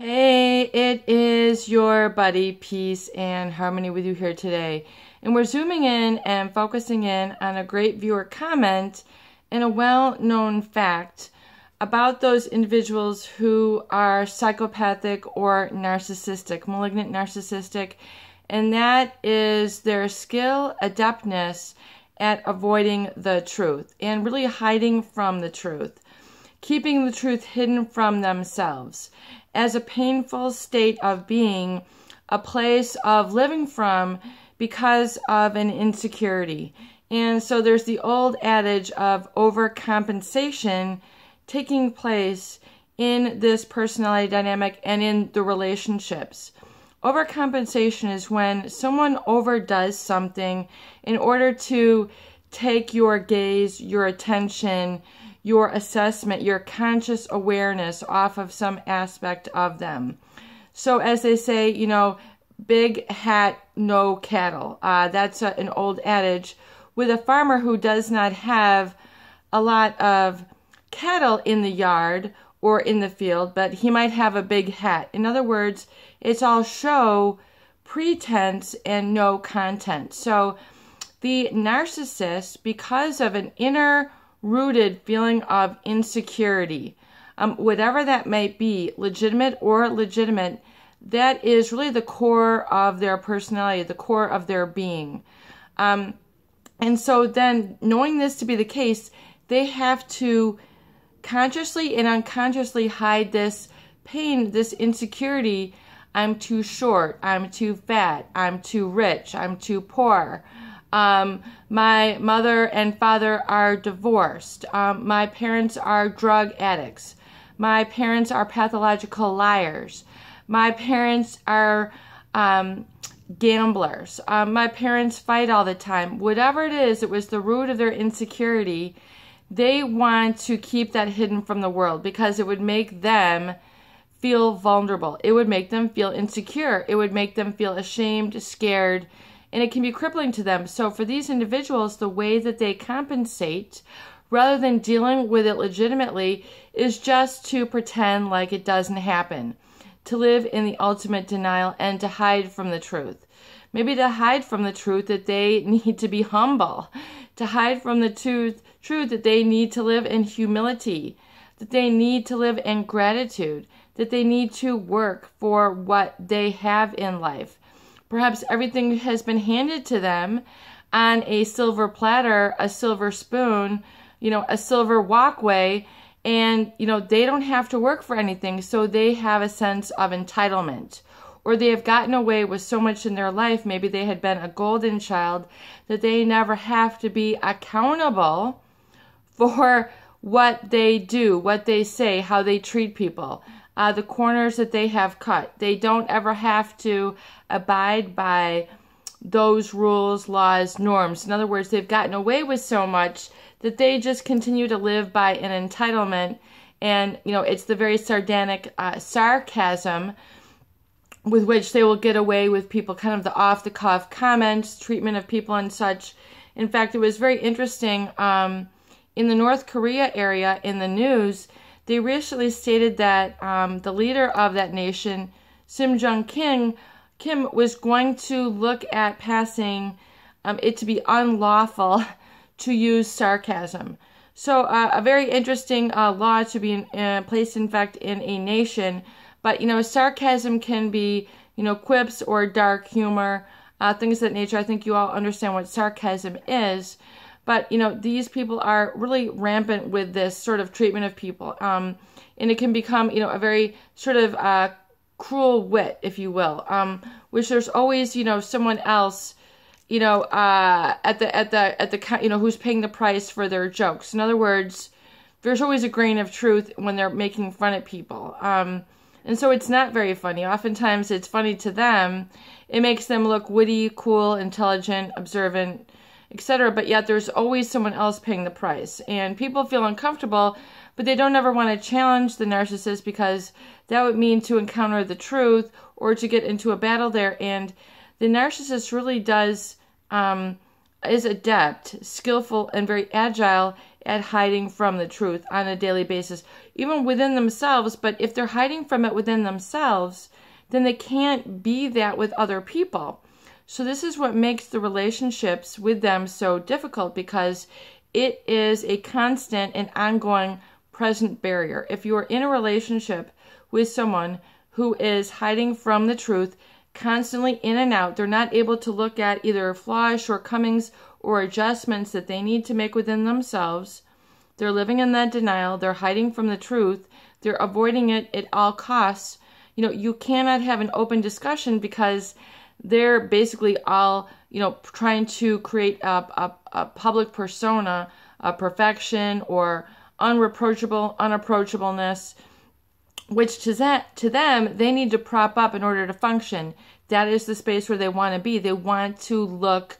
Hey, it is your buddy Peace and Harmony with you here today. And we're zooming in and focusing in on a great viewer comment and a well known fact about those individuals who are psychopathic or narcissistic, malignant narcissistic, and that is their skill, adeptness at avoiding the truth and really hiding from the truth keeping the truth hidden from themselves as a painful state of being, a place of living from because of an insecurity. And so there's the old adage of overcompensation taking place in this personality dynamic and in the relationships. Overcompensation is when someone overdoes something in order to take your gaze, your attention, your assessment, your conscious awareness off of some aspect of them. So as they say, you know, big hat, no cattle. Uh, that's a, an old adage with a farmer who does not have a lot of cattle in the yard or in the field, but he might have a big hat. In other words, it's all show, pretense, and no content. So the narcissist, because of an inner rooted feeling of insecurity. Um, whatever that may be, legitimate or legitimate, that is really the core of their personality, the core of their being. Um, and so then, knowing this to be the case, they have to consciously and unconsciously hide this pain, this insecurity. I'm too short, I'm too fat, I'm too rich, I'm too poor. Um, my mother and father are divorced. Um, my parents are drug addicts. My parents are pathological liars. My parents are um, gamblers. Um, my parents fight all the time. Whatever it is, it was the root of their insecurity. They want to keep that hidden from the world because it would make them feel vulnerable. It would make them feel insecure. It would make them feel ashamed, scared, and it can be crippling to them. So for these individuals, the way that they compensate rather than dealing with it legitimately is just to pretend like it doesn't happen, to live in the ultimate denial and to hide from the truth. Maybe to hide from the truth that they need to be humble, to hide from the truth, truth that they need to live in humility, that they need to live in gratitude, that they need to work for what they have in life, Perhaps everything has been handed to them on a silver platter, a silver spoon, you know, a silver walkway, and, you know, they don't have to work for anything, so they have a sense of entitlement. Or they have gotten away with so much in their life, maybe they had been a golden child, that they never have to be accountable for what they do, what they say, how they treat people uh, the corners that they have cut. They don't ever have to abide by those rules, laws, norms. In other words, they've gotten away with so much that they just continue to live by an entitlement. And, you know, it's the very sardonic uh, sarcasm with which they will get away with people, kind of the off the cuff comments, treatment of people, and such. In fact, it was very interesting um, in the North Korea area in the news. They recently stated that um, the leader of that nation, Sim Jong Kim, Kim was going to look at passing um, it to be unlawful to use sarcasm. So uh, a very interesting uh, law to be in, uh, placed, in fact, in a nation. But, you know, sarcasm can be, you know, quips or dark humor, uh, things of that nature. I think you all understand what sarcasm is. But, you know, these people are really rampant with this sort of treatment of people. Um, and it can become, you know, a very sort of uh, cruel wit, if you will, um, which there's always, you know, someone else you know, uh, at the at the at the you know who's paying the price for their jokes. In other words, there's always a grain of truth when they're making fun of people, um, and so it's not very funny. Oftentimes, it's funny to them. It makes them look witty, cool, intelligent, observant, etc. But yet there's always someone else paying the price. And people feel uncomfortable, but they don't ever want to challenge the narcissist because that would mean to encounter the truth or to get into a battle there. And the narcissist really does um, is adept, skillful, and very agile at hiding from the truth on a daily basis, even within themselves. But if they're hiding from it within themselves, then they can't be that with other people. So this is what makes the relationships with them so difficult because it is a constant and ongoing present barrier. If you are in a relationship with someone who is hiding from the truth, constantly in and out, they're not able to look at either flaws, shortcomings, or adjustments that they need to make within themselves. They're living in that denial, they're hiding from the truth, they're avoiding it at all costs. You know, you cannot have an open discussion because they're basically all you know trying to create a, a, a public persona of perfection or unreproachable unapproachableness which to that to them they need to prop up in order to function that is the space where they want to be they want to look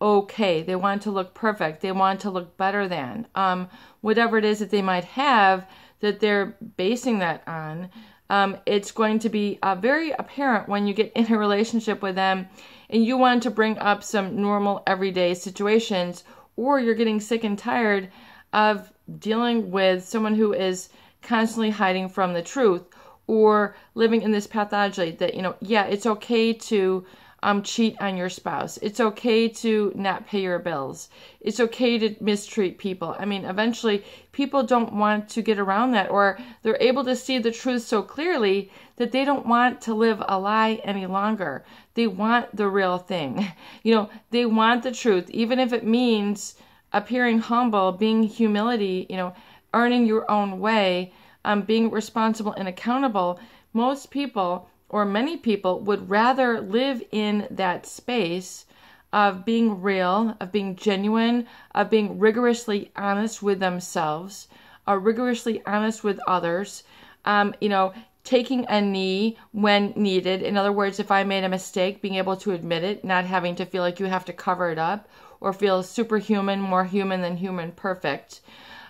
okay they want to look perfect they want to look better than um, whatever it is that they might have that they're basing that on um, it's going to be uh, very apparent when you get in a relationship with them and you want to bring up some normal everyday situations or you're getting sick and tired of dealing with someone who is constantly hiding from the truth or living in this pathology that you know yeah it's okay to um, cheat on your spouse. It's okay to not pay your bills. It's okay to mistreat people. I mean, eventually, people don't want to get around that, or they're able to see the truth so clearly that they don't want to live a lie any longer. They want the real thing. You know, they want the truth, even if it means appearing humble, being humility, you know, earning your own way, um, being responsible and accountable. Most people or many people would rather live in that space of being real, of being genuine, of being rigorously honest with themselves, or uh, rigorously honest with others. Um, you know, taking a knee when needed. In other words, if I made a mistake, being able to admit it, not having to feel like you have to cover it up or feel superhuman, more human than human perfect.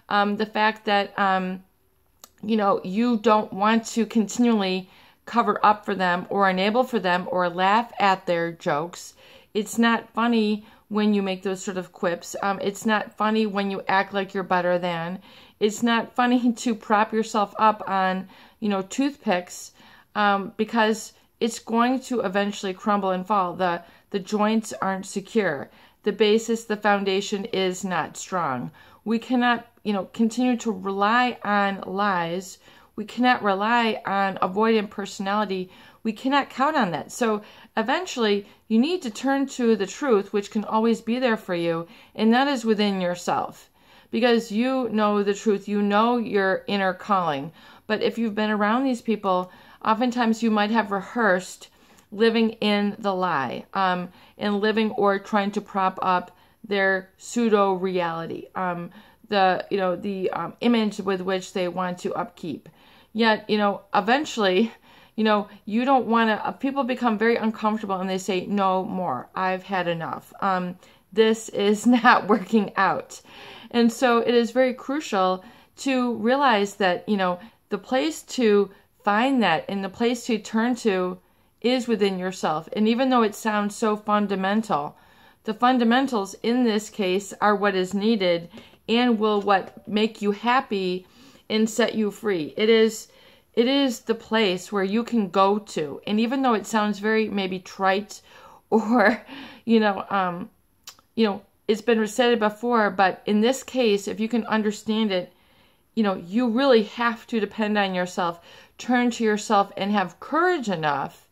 Um, the fact that, um, you know, you don't want to continually cover up for them or enable for them or laugh at their jokes. It's not funny when you make those sort of quips. Um, it's not funny when you act like you're better than. It's not funny to prop yourself up on, you know, toothpicks um, because it's going to eventually crumble and fall. The, the joints aren't secure. The basis, the foundation is not strong. We cannot, you know, continue to rely on lies we cannot rely on avoidant personality. We cannot count on that. So eventually, you need to turn to the truth, which can always be there for you, and that is within yourself. Because you know the truth, you know your inner calling. But if you've been around these people, oftentimes you might have rehearsed living in the lie um, and living or trying to prop up their pseudo reality. Um, the you know the um, image with which they want to upkeep Yet, you know, eventually, you know, you don't want to, uh, people become very uncomfortable and they say, no more, I've had enough. Um, this is not working out. And so it is very crucial to realize that, you know, the place to find that and the place to turn to is within yourself. And even though it sounds so fundamental, the fundamentals in this case are what is needed and will what make you happy and set you free. It is it is the place where you can go to. And even though it sounds very maybe trite or you know um you know it's been recited before, but in this case, if you can understand it, you know, you really have to depend on yourself, turn to yourself and have courage enough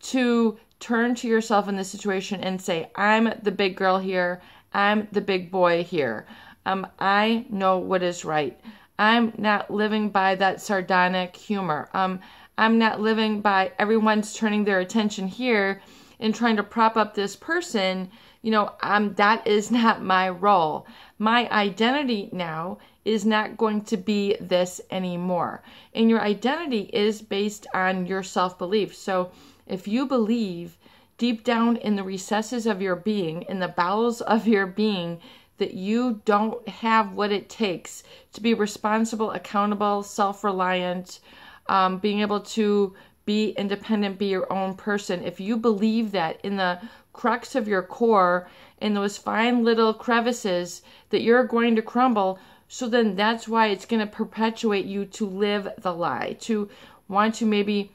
to turn to yourself in this situation and say, I'm the big girl here. I'm the big boy here. Um, I know what is right. I'm not living by that sardonic humor. Um, I'm not living by everyone's turning their attention here and trying to prop up this person. You know, um, that is not my role. My identity now is not going to be this anymore. And your identity is based on your self belief. So if you believe deep down in the recesses of your being, in the bowels of your being, that you don't have what it takes to be responsible, accountable, self reliant, um, being able to be independent, be your own person. If you believe that in the crux of your core, in those fine little crevices, that you're going to crumble, so then that's why it's going to perpetuate you to live the lie, to want to maybe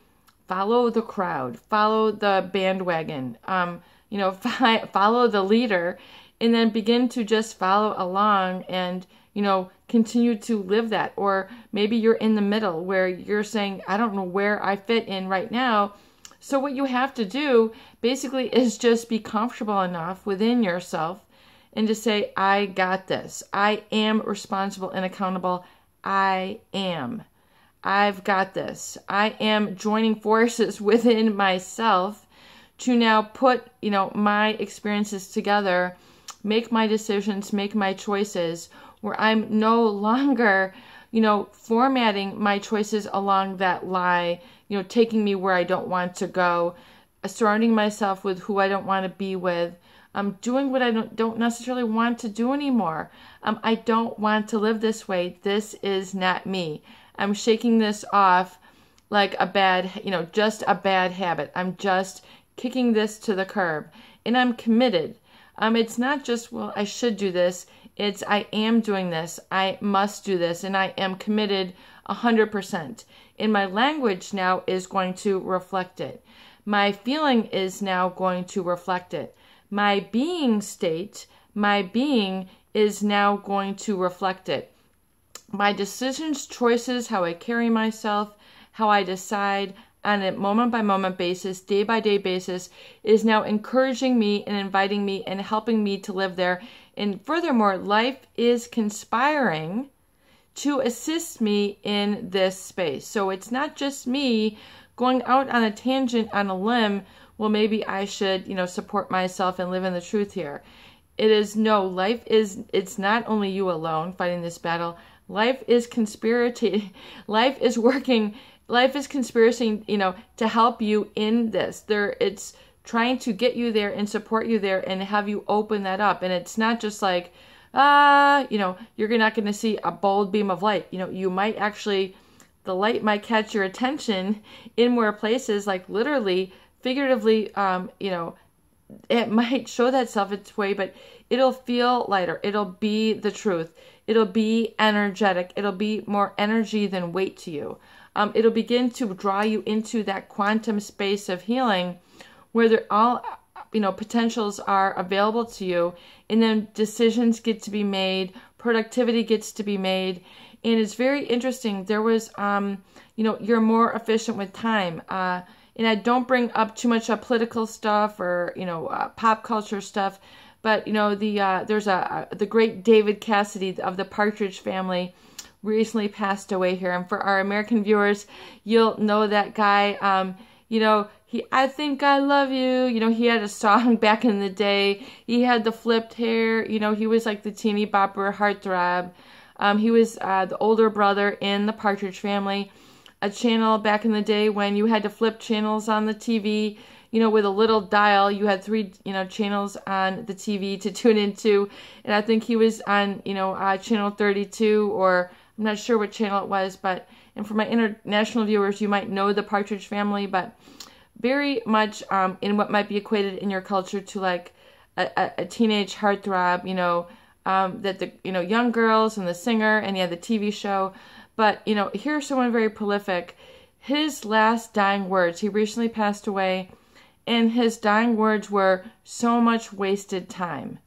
follow the crowd, follow the bandwagon, um, you know, follow the leader and then begin to just follow along and you know continue to live that or maybe you're in the middle where you're saying i don't know where i fit in right now so what you have to do basically is just be comfortable enough within yourself and to say i got this i am responsible and accountable i am i've got this i am joining forces within myself to now put you know my experiences together make my decisions, make my choices, where I'm no longer, you know, formatting my choices along that lie, you know, taking me where I don't want to go, surrounding myself with who I don't want to be with. I'm doing what I don't, don't necessarily want to do anymore. Um, I don't want to live this way. This is not me. I'm shaking this off like a bad, you know, just a bad habit. I'm just kicking this to the curb. And I'm committed um, it's not just, well, I should do this. It's, I am doing this. I must do this. And I am committed 100%. And my language now is going to reflect it. My feeling is now going to reflect it. My being state, my being is now going to reflect it. My decisions, choices, how I carry myself, how I decide, on a moment by moment basis, day by day basis, is now encouraging me and inviting me and helping me to live there. And furthermore, life is conspiring to assist me in this space. So it's not just me going out on a tangent on a limb. Well, maybe I should, you know, support myself and live in the truth here. It is no, life is, it's not only you alone fighting this battle. Life is conspirating. Life is working life is conspiracy you know to help you in this there it's trying to get you there and support you there and have you open that up and it's not just like ah uh, you know you're not going to see a bold beam of light you know you might actually the light might catch your attention in more places like literally figuratively um you know it might show that self its way but it'll feel lighter it'll be the truth It'll be energetic. It'll be more energy than weight to you. Um, it'll begin to draw you into that quantum space of healing where all you know potentials are available to you and then decisions get to be made productivity gets to be made and it's very interesting there was um you know you're more efficient with time uh and i don't bring up too much uh, political stuff or you know uh, pop culture stuff but you know the uh, there's a uh, the great David Cassidy of the Partridge Family recently passed away here, and for our American viewers, you'll know that guy. Um, you know he I think I love you. You know, he had a song back in the day. He had the flipped hair. You know, he was like the teeny bopper heartthrob. Um, he was uh, the older brother in the Partridge Family. A channel back in the day when you had to flip channels on the TV you know, with a little dial, you had three, you know, channels on the TV to tune into. And I think he was on, you know, uh, channel 32 or I'm not sure what channel it was, but, and for my international viewers, you might know the Partridge Family, but very much um, in what might be equated in your culture to like a, a teenage heartthrob, you know, um, that the, you know, young girls and the singer and yeah, the TV show. But, you know, here's someone very prolific. His last dying words, he recently passed away and his dying words were so much wasted time.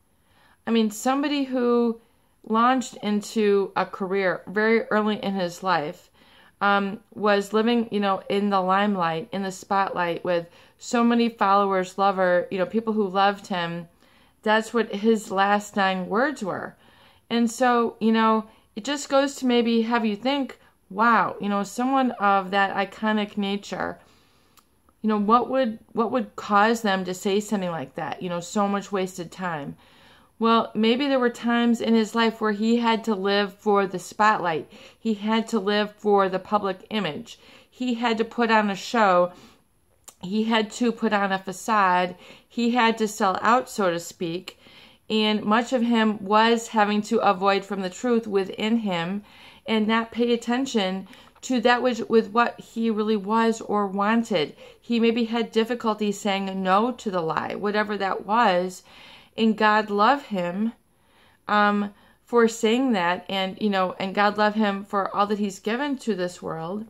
I mean, somebody who launched into a career very early in his life um, was living, you know, in the limelight, in the spotlight with so many followers, lover, you know, people who loved him. That's what his last dying words were. And so, you know, it just goes to maybe have you think, wow, you know, someone of that iconic nature you know what would what would cause them to say something like that you know so much wasted time well maybe there were times in his life where he had to live for the spotlight he had to live for the public image he had to put on a show he had to put on a facade he had to sell out so to speak and much of him was having to avoid from the truth within him and not pay attention to that which with what he really was or wanted. He maybe had difficulty saying no to the lie, whatever that was. And God love him um, for saying that. And, you know, and God love him for all that he's given to this world.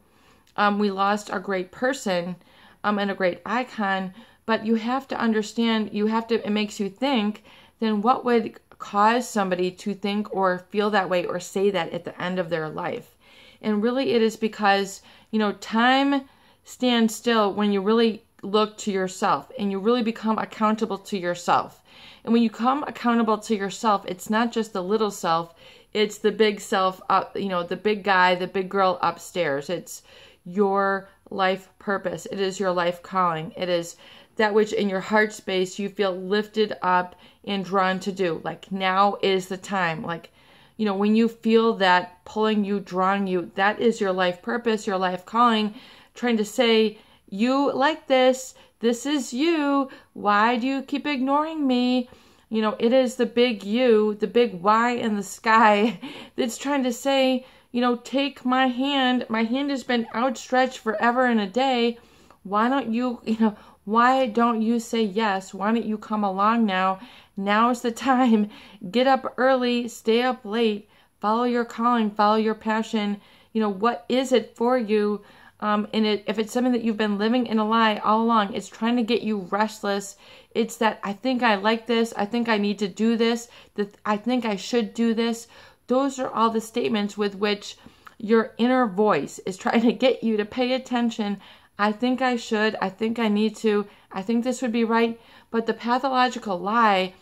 Um, we lost a great person um, and a great icon, but you have to understand, you have to, it makes you think, then what would cause somebody to think or feel that way or say that at the end of their life? And really, it is because, you know, time stands still when you really look to yourself and you really become accountable to yourself. And when you come accountable to yourself, it's not just the little self, it's the big self up, you know, the big guy, the big girl upstairs. It's your life purpose, it is your life calling, it is that which in your heart space you feel lifted up and drawn to do. Like now is the time. Like you know, when you feel that pulling you, drawing you, that is your life purpose, your life calling, trying to say, you like this, this is you, why do you keep ignoring me? You know, it is the big you, the big why in the sky that's trying to say, you know, take my hand. My hand has been outstretched forever and a day. Why don't you, you know, why don't you say yes? Why don't you come along now? Now is the time. Get up early, stay up late, follow your calling, follow your passion. You know, what is it for you? Um, and it, if it's something that you've been living in a lie all along, it's trying to get you restless. It's that I think I like this. I think I need to do this. That I think I should do this. Those are all the statements with which your inner voice is trying to get you to pay attention I think I should, I think I need to, I think this would be right. But the pathological lie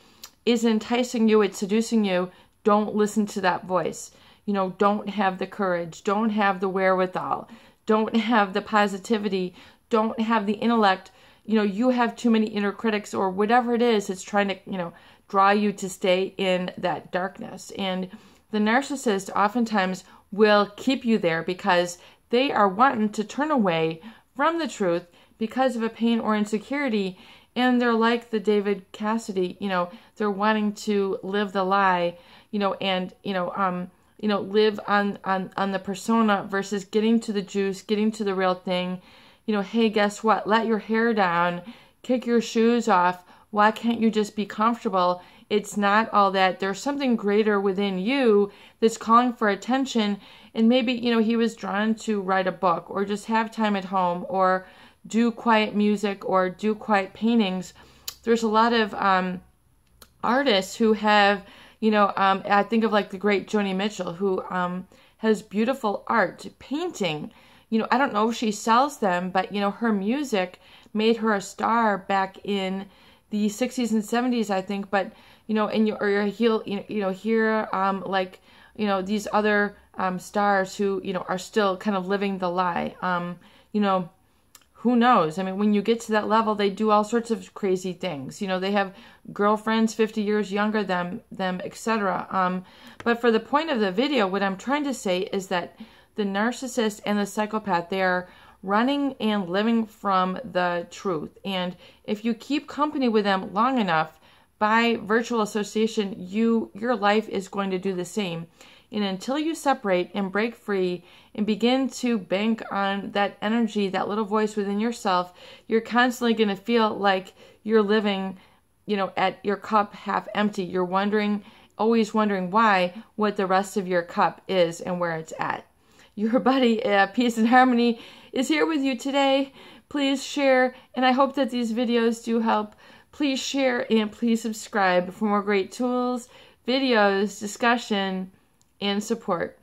is enticing you, it's seducing you. Don't listen to that voice. You know, don't have the courage, don't have the wherewithal, don't have the positivity, don't have the intellect. You know, you have too many inner critics or whatever it is that's trying to, you know, draw you to stay in that darkness. And the narcissist oftentimes will keep you there because they are wanting to turn away from the truth because of a pain or insecurity. And they're like the David Cassidy, you know, they're wanting to live the lie, you know, and, you know, um, you know, live on, on, on the persona versus getting to the juice, getting to the real thing. You know, hey, guess what? Let your hair down, kick your shoes off. Why can't you just be comfortable? It's not all that. There's something greater within you that's calling for attention and maybe, you know, he was drawn to write a book or just have time at home or do quiet music or do quiet paintings. There's a lot of um, artists who have, you know, um, I think of like the great Joni Mitchell who um, has beautiful art, painting. You know, I don't know if she sells them, but, you know, her music made her a star back in the 60s and 70s, I think. But, you know, and you, or you'll, you know, you know hear um, like, you know, these other um, stars who, you know, are still kind of living the lie. Um, you know, who knows? I mean, when you get to that level, they do all sorts of crazy things. You know, they have girlfriends 50 years younger than them, etc. Um, but for the point of the video, what I'm trying to say is that the narcissist and the psychopath, they are running and living from the truth. And if you keep company with them long enough, by virtual association, you your life is going to do the same. And until you separate and break free and begin to bank on that energy, that little voice within yourself, you're constantly going to feel like you're living, you know, at your cup half empty. You're wondering, always wondering why, what the rest of your cup is and where it's at. Your buddy, uh, Peace and Harmony, is here with you today. Please share, and I hope that these videos do help. Please share and please subscribe for more great tools, videos, discussion, and support